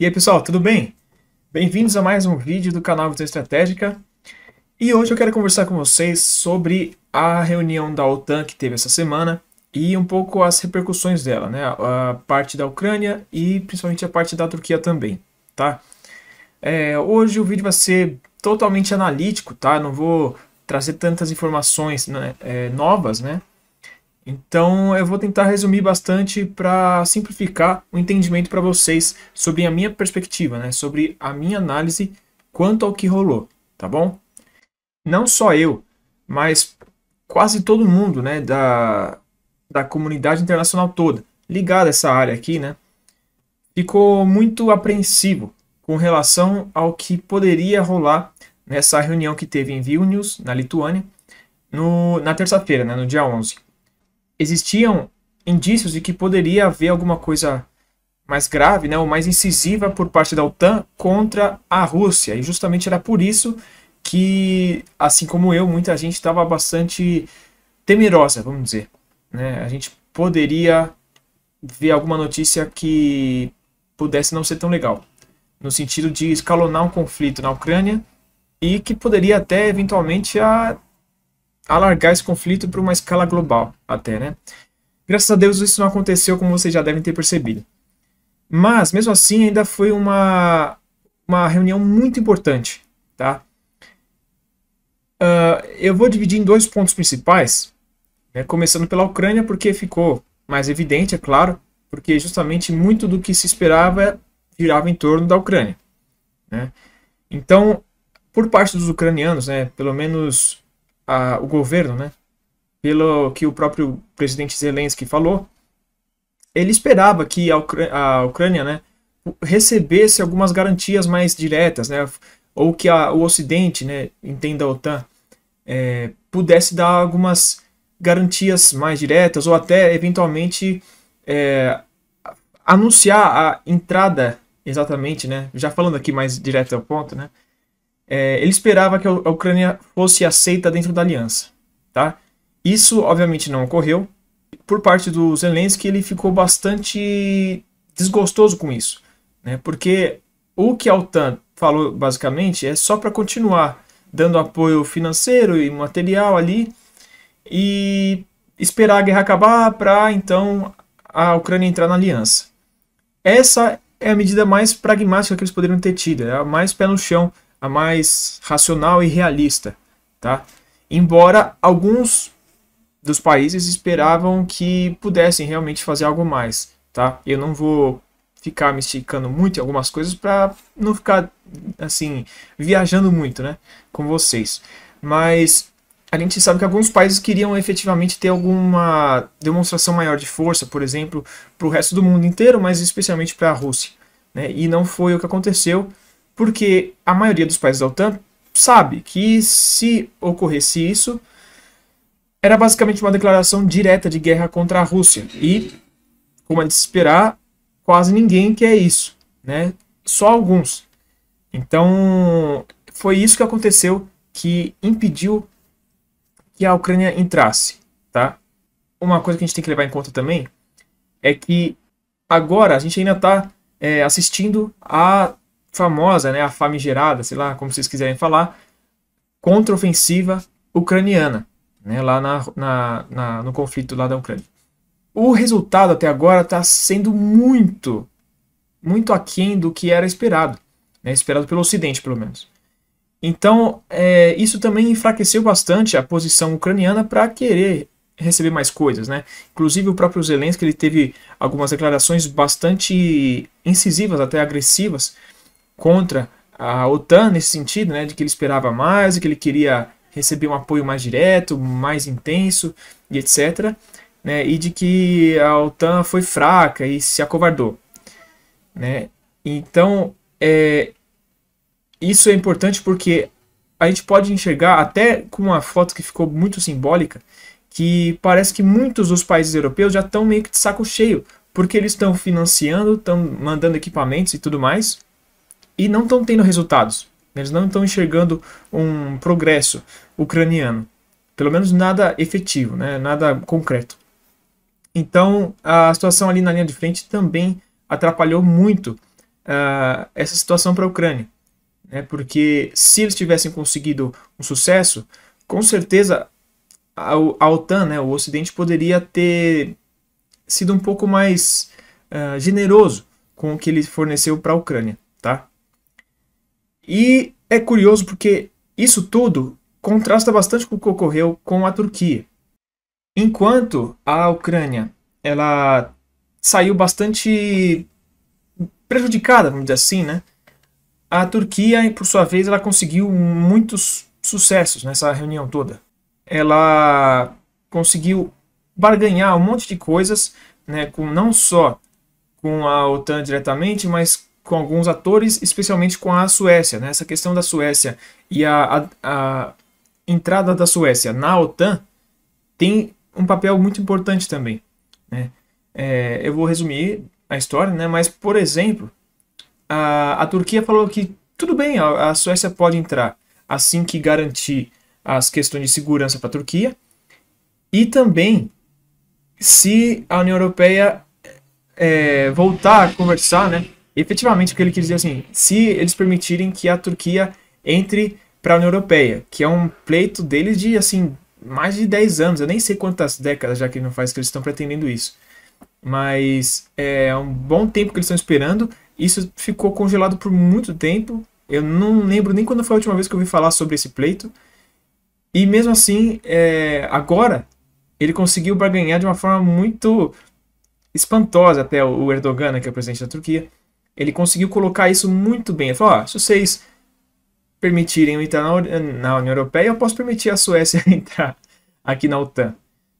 E aí pessoal, tudo bem? Bem-vindos a mais um vídeo do canal Vitor Estratégica. E hoje eu quero conversar com vocês sobre a reunião da OTAN que teve essa semana e um pouco as repercussões dela, né? A parte da Ucrânia e principalmente a parte da Turquia também, tá? É, hoje o vídeo vai ser totalmente analítico, tá? Não vou trazer tantas informações né, é, novas, né? Então eu vou tentar resumir bastante para simplificar o entendimento para vocês sobre a minha perspectiva, né? sobre a minha análise quanto ao que rolou, tá bom? Não só eu, mas quase todo mundo né, da, da comunidade internacional toda ligada a essa área aqui, né, ficou muito apreensivo com relação ao que poderia rolar nessa reunião que teve em Vilnius, na Lituânia, no, na terça-feira, né, no dia 11 existiam indícios de que poderia haver alguma coisa mais grave, né, ou mais incisiva por parte da OTAN contra a Rússia. E justamente era por isso que, assim como eu, muita gente estava bastante temerosa, vamos dizer. Né? A gente poderia ver alguma notícia que pudesse não ser tão legal, no sentido de escalonar um conflito na Ucrânia e que poderia até eventualmente a alargar esse conflito para uma escala global, até, né? Graças a Deus isso não aconteceu, como vocês já devem ter percebido. Mas, mesmo assim, ainda foi uma, uma reunião muito importante, tá? Uh, eu vou dividir em dois pontos principais, né? começando pela Ucrânia, porque ficou mais evidente, é claro, porque justamente muito do que se esperava girava em torno da Ucrânia. Né? Então, por parte dos ucranianos, né, pelo menos a, o governo, né? Pelo que o próprio presidente Zelensky falou, ele esperava que a, Ucrânia, a Ucrânia né, recebesse algumas garantias mais diretas, né? Ou que a, o Ocidente, né, entenda a OTAN, é, pudesse dar algumas garantias mais diretas ou até eventualmente é, anunciar a entrada exatamente, né? Já falando aqui mais direto ao ponto, né? é, ele esperava que a Ucrânia fosse aceita dentro da aliança. Tá? Isso, obviamente, não ocorreu. Por parte do Zelensky, ele ficou bastante desgostoso com isso, né? porque o que a OTAN falou, basicamente, é só para continuar dando apoio financeiro e material ali e esperar a guerra acabar para, então, a Ucrânia entrar na aliança. Essa é a medida mais pragmática que eles poderiam ter tido, é a mais pé no chão a mais racional e realista, tá? Embora alguns dos países esperavam que pudessem realmente fazer algo mais, tá? Eu não vou ficar me esticando muito em algumas coisas para não ficar assim viajando muito, né, com vocês. Mas a gente sabe que alguns países queriam efetivamente ter alguma demonstração maior de força, por exemplo, para o resto do mundo inteiro, mas especialmente para a Rússia. Né? E não foi o que aconteceu porque a maioria dos países da OTAN sabe que se ocorresse isso, era basicamente uma declaração direta de guerra contra a Rússia. E, como é de se esperar, quase ninguém quer isso, né? Só alguns. Então, foi isso que aconteceu que impediu que a Ucrânia entrasse, tá? Uma coisa que a gente tem que levar em conta também é que agora a gente ainda está é, assistindo a famosa, né, a famigerada, sei lá, como vocês quiserem falar, contraofensiva ucraniana, né, lá na, na, na, no conflito lá da Ucrânia. O resultado até agora está sendo muito, muito aquém do que era esperado, né, esperado pelo Ocidente, pelo menos. Então, é, isso também enfraqueceu bastante a posição ucraniana para querer receber mais coisas, né? Inclusive o próprio Zelensky ele teve algumas declarações bastante incisivas, até agressivas, contra a OTAN nesse sentido, né, de que ele esperava mais, de que ele queria receber um apoio mais direto, mais intenso e etc. Né, e de que a OTAN foi fraca e se acovardou. Né? Então, é, isso é importante porque a gente pode enxergar, até com uma foto que ficou muito simbólica, que parece que muitos dos países europeus já estão meio que de saco cheio, porque eles estão financiando, estão mandando equipamentos e tudo mais, e não estão tendo resultados. Eles não estão enxergando um progresso ucraniano. Pelo menos nada efetivo, né? nada concreto. Então, a situação ali na linha de frente também atrapalhou muito uh, essa situação para a Ucrânia. Né? Porque se eles tivessem conseguido um sucesso, com certeza a, a OTAN, né? o Ocidente, poderia ter sido um pouco mais uh, generoso com o que ele forneceu para a Ucrânia. Tá? E é curioso porque isso tudo contrasta bastante com o que ocorreu com a Turquia. Enquanto a Ucrânia ela saiu bastante prejudicada, vamos dizer assim, né? A Turquia, por sua vez, ela conseguiu muitos sucessos nessa reunião toda. Ela conseguiu barganhar um monte de coisas, né, com não só com a OTAN diretamente, mas com alguns atores, especialmente com a Suécia. Né? Essa questão da Suécia e a, a, a entrada da Suécia na OTAN tem um papel muito importante também. Né? É, eu vou resumir a história, né? mas, por exemplo, a, a Turquia falou que tudo bem, a, a Suécia pode entrar assim que garantir as questões de segurança para a Turquia e também se a União Europeia é, voltar a conversar, né? efetivamente o que ele quis dizer assim, se eles permitirem que a Turquia entre para a União Europeia, que é um pleito deles de assim mais de 10 anos, eu nem sei quantas décadas já que não faz que eles estão pretendendo isso. Mas é, é um bom tempo que eles estão esperando, isso ficou congelado por muito tempo. Eu não lembro nem quando foi a última vez que eu ouvi falar sobre esse pleito. E mesmo assim, é, agora ele conseguiu barganhar de uma forma muito espantosa até o Erdogan, né, que é o presidente da Turquia, ele conseguiu colocar isso muito bem. Ele falou: se vocês permitirem entrar na União Europeia, eu posso permitir a Suécia entrar aqui na OTAN.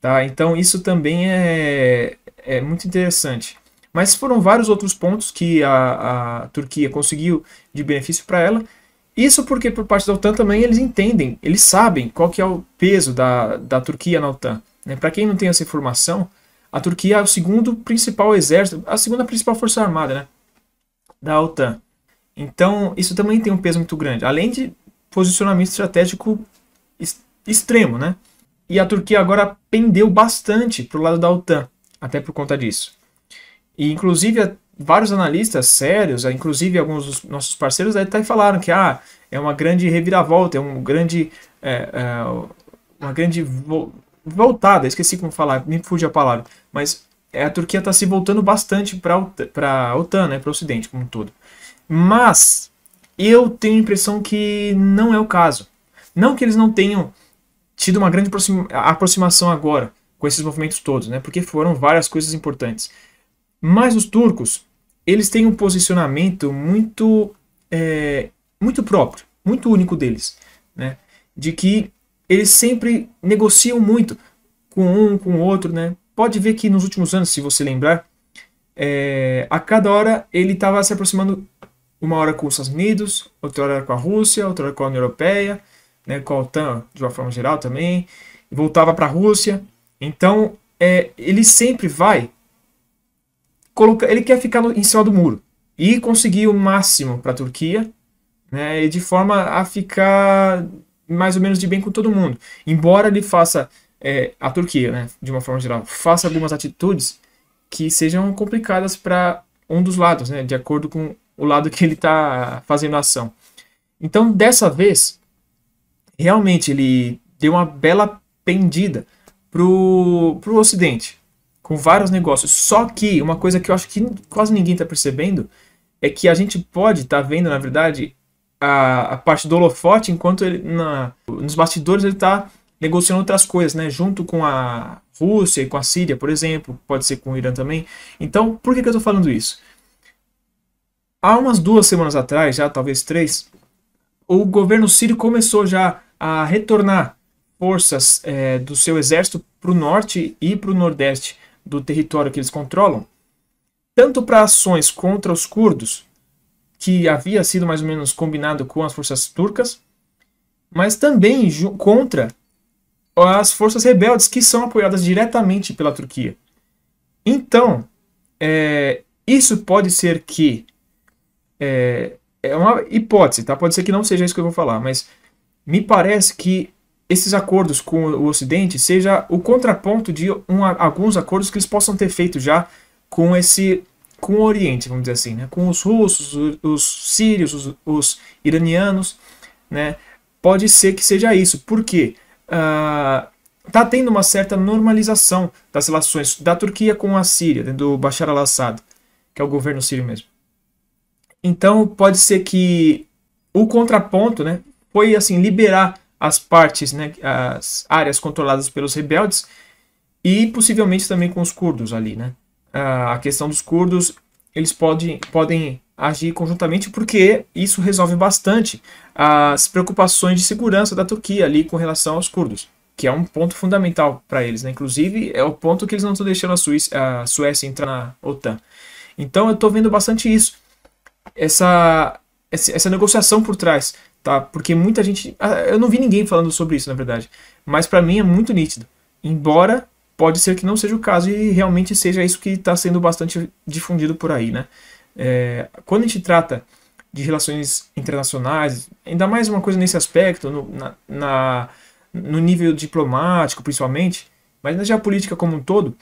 Tá? Então, isso também é, é muito interessante. Mas foram vários outros pontos que a, a Turquia conseguiu de benefício para ela. Isso porque, por parte da OTAN, também eles entendem, eles sabem qual que é o peso da, da Turquia na OTAN. Né? Para quem não tem essa informação, a Turquia é o segundo principal exército, a segunda principal força armada, né? da OTAN. Então, isso também tem um peso muito grande, além de posicionamento estratégico extremo, né? E a Turquia agora pendeu bastante para o lado da OTAN, até por conta disso. E, inclusive, vários analistas sérios, inclusive alguns dos nossos parceiros, até falaram que ah, é uma grande reviravolta, é um grande. É, é, uma grande vo voltada, esqueci como falar, me fugiu a palavra, mas é, a Turquia está se voltando bastante para a OTAN, né, para o Ocidente como um todo. Mas eu tenho a impressão que não é o caso. Não que eles não tenham tido uma grande aproximação agora com esses movimentos todos, né, porque foram várias coisas importantes. Mas os turcos, eles têm um posicionamento muito, é, muito próprio, muito único deles, né, de que eles sempre negociam muito com um, com o outro, né? pode ver que nos últimos anos, se você lembrar, é, a cada hora ele estava se aproximando uma hora com os Estados Unidos, outra hora com a Rússia, outra hora com a União Europeia, né, com a OTAN de uma forma geral também, voltava para a Rússia. Então, é, ele sempre vai ele quer ficar no, em cima do muro e conseguir o máximo para a Turquia, né, de forma a ficar mais ou menos de bem com todo mundo. Embora ele faça é, a Turquia, né, de uma forma geral, faça algumas atitudes que sejam complicadas para um dos lados, né, de acordo com o lado que ele está fazendo a ação. Então, dessa vez, realmente ele deu uma bela pendida pro, pro Ocidente, com vários negócios. Só que uma coisa que eu acho que quase ninguém está percebendo é que a gente pode estar tá vendo, na verdade, a, a, parte do holofote, enquanto ele, na, nos bastidores ele está negociando outras coisas, né? Junto com a Rússia e com a Síria, por exemplo, pode ser com o Irã também. Então, por que, que eu estou falando isso? Há umas duas semanas atrás, já talvez três, o governo sírio começou já a retornar forças é, do seu exército para o norte e para o nordeste do território que eles controlam, tanto para ações contra os curdos, que havia sido mais ou menos combinado com as forças turcas, mas também contra as forças rebeldes que são apoiadas diretamente pela Turquia. Então, é, isso pode ser que. É, é, uma hipótese, tá? Pode ser que não seja isso que eu vou falar, mas me parece que esses acordos com o Ocidente seja o contraponto de um, alguns acordos que eles possam ter feito já com esse com o Oriente, vamos dizer assim, né? com os russos, os, sírios, os, os, iranianos, né? Pode ser que seja isso. Por quê? Porque está ah, uh, tendo uma certa normalização das relações da Turquia com a Síria, né, do Bashar al-Assad, que é o governo sírio mesmo. Então pode ser que o contraponto né, foi assim liberar as partes, né, as áreas controladas pelos rebeldes e possivelmente também com os curdos ali. Né? Uh, a questão dos curdos, eles pode, podem agir conjuntamente, porque isso resolve bastante as preocupações de segurança da Turquia ali com relação aos curdos, que é um ponto fundamental para eles, né? Inclusive, é o ponto que eles não estão deixando a, Suíça, a Suécia entrar na OTAN. Então, eu estou vendo bastante isso. Essa, essa negociação por trás, tá? Porque muita gente, ah, eu não vi ninguém falando sobre isso, na verdade, mas para mim é muito nítido. Embora pode ser que não seja o caso e realmente seja isso que está sendo bastante difundido por aí, né? É, quando a gente trata de relações internacionais, ainda mais uma coisa nesse aspecto, no, na, na, no nível diplomático principalmente, mas na geopolítica como um todo,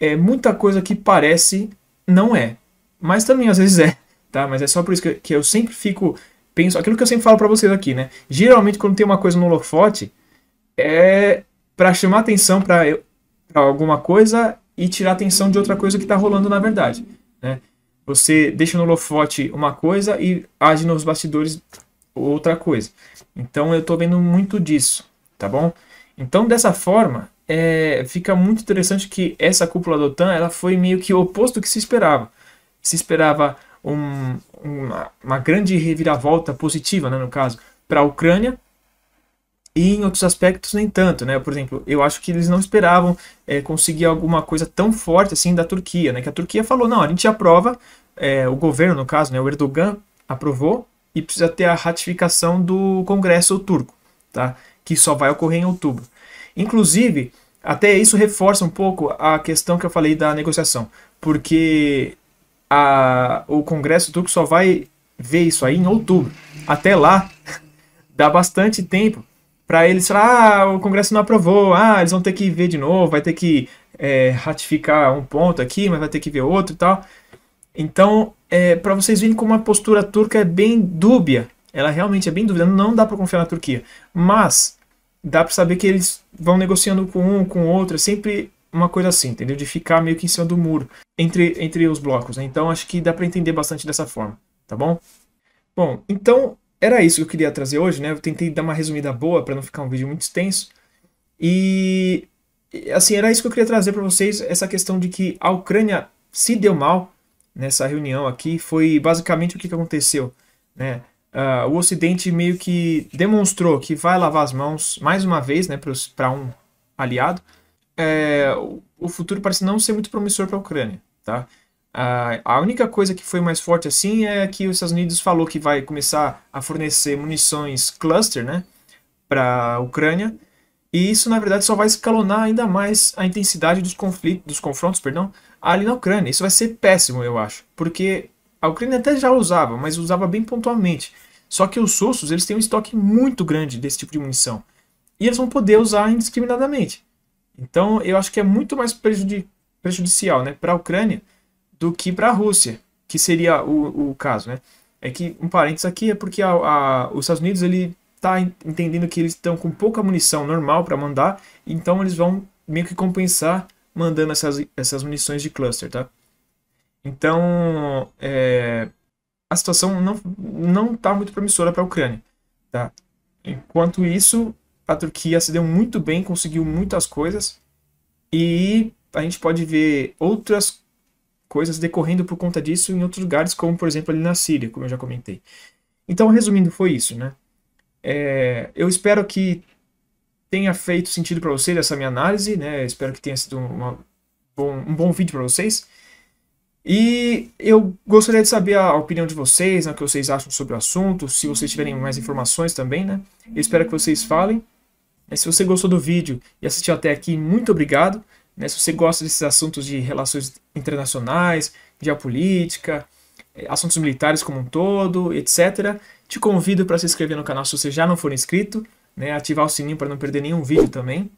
é muita coisa que parece não é, mas também às vezes é, tá? Mas é só por isso que eu, que eu sempre fico penso aquilo que eu sempre falo para vocês aqui, né? Geralmente quando tem uma coisa no holofote é para chamar atenção para alguma coisa e tirar atenção de outra coisa que está rolando na verdade, né? Você deixa no holofote uma coisa e age nos bastidores outra coisa. Então eu estou vendo muito disso, tá bom? Então dessa forma é, fica muito interessante que essa cúpula da OTAN ela foi meio que o oposto do que se esperava. Se esperava um, uma, uma, grande reviravolta positiva, né, no caso, para a Ucrânia, e em outros aspectos, nem tanto, né? Por exemplo, eu acho que eles não esperavam é, conseguir alguma coisa tão forte assim da Turquia, né? Que a Turquia falou, não, a gente aprova, é, o governo, no caso, né, o Erdogan aprovou e precisa ter a ratificação do Congresso turco, tá? Que só vai ocorrer em outubro. Inclusive, até isso reforça um pouco a questão que eu falei da negociação, porque a, o Congresso turco só vai ver isso aí em outubro. Até lá, dá bastante tempo para eles falar, ah, o Congresso não aprovou, ah, eles vão ter que ver de novo, vai ter que é, ratificar um ponto aqui, mas vai ter que ver outro e tal. Então, é, para vocês verem como a postura turca é bem dúbia, ela realmente é bem dúbia, não dá para confiar na Turquia, mas dá para saber que eles vão negociando com um, com outro, é sempre uma coisa assim, entendeu? De ficar meio que em cima do muro entre, entre os blocos. Né? Então, acho que dá para entender bastante dessa forma, tá bom? Bom, então era isso que eu queria trazer hoje, né? Eu tentei dar uma resumida boa para não ficar um vídeo muito extenso. E assim, era isso que eu queria trazer para vocês, essa questão de que a Ucrânia se deu mal nessa reunião aqui, foi basicamente o que, aconteceu, né? Uh, o Ocidente meio que demonstrou que vai lavar as mãos mais uma vez, né, para um aliado. É, o futuro parece não ser muito promissor para a Ucrânia, tá? a única coisa que foi mais forte assim é que os Estados Unidos falou que vai começar a fornecer munições cluster, né, para a Ucrânia. E isso, na verdade, só vai escalonar ainda mais a intensidade dos conflitos, dos confrontos, perdão, ali na Ucrânia. Isso vai ser péssimo, eu acho, porque a Ucrânia até já usava, mas usava bem pontualmente. Só que os russos, eles têm um estoque muito grande desse tipo de munição. E eles vão poder usar indiscriminadamente. Então, eu acho que é muito mais prejudi prejudicial, né, para a Ucrânia do que para a Rússia, que seria o, o caso, né? É que, um parênteses aqui, é porque a, a, os Estados Unidos ele está entendendo que eles estão com pouca munição normal para mandar, então eles vão meio que compensar mandando essas, essas munições de cluster, tá? Então, é, a situação não, não tá muito promissora para a Ucrânia, tá? Enquanto isso, a Turquia se deu muito bem, conseguiu muitas coisas, e a gente pode ver outras coisas decorrendo por conta disso em outros lugares, como por exemplo ali na Síria, como eu já comentei. Então, resumindo, foi isso, né? É, eu espero que tenha feito sentido para vocês essa minha análise, né? espero que tenha sido uma, bom, um bom vídeo para vocês. E eu gostaria de saber a opinião de vocês, né, o que vocês acham sobre o assunto, se vocês tiverem mais informações também, né? Eu espero que vocês falem. se você gostou do vídeo e assistiu até aqui, muito obrigado. Né? Se você gosta desses assuntos de relações internacionais, geopolítica, eh, assuntos militares como um todo, etc., te convido para se inscrever no canal se você já não for inscrito, né? ativar o sininho para não perder nenhum vídeo também.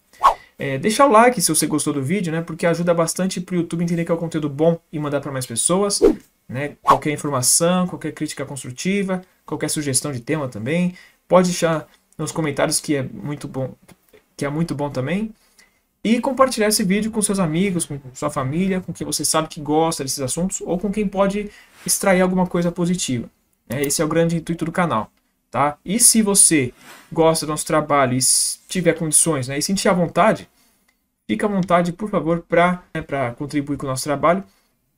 É, deixar o like se você gostou do vídeo, né? porque ajuda bastante para o YouTube entender que é um conteúdo bom e mandar para mais pessoas. Né? Qualquer informação, qualquer crítica construtiva, qualquer sugestão de tema também. Pode deixar nos comentários que é muito bom, que é muito bom também e compartilhar esse vídeo com seus amigos, com sua família, com quem você sabe que gosta desses assuntos ou com quem pode extrair alguma coisa positiva. Né? Esse é o grande intuito do canal. Tá? E se você gosta do nosso trabalho e tiver condições né, e sentir à vontade, fique à vontade, por favor, para né, contribuir com o nosso trabalho.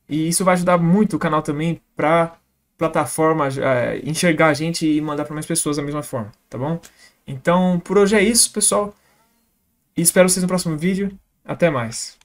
E isso vai ajudar muito o canal também para plataforma é, enxergar a gente e mandar para mais pessoas da mesma forma, tá bom? Então, por hoje é isso, pessoal. E espero vocês no próximo vídeo. Até mais.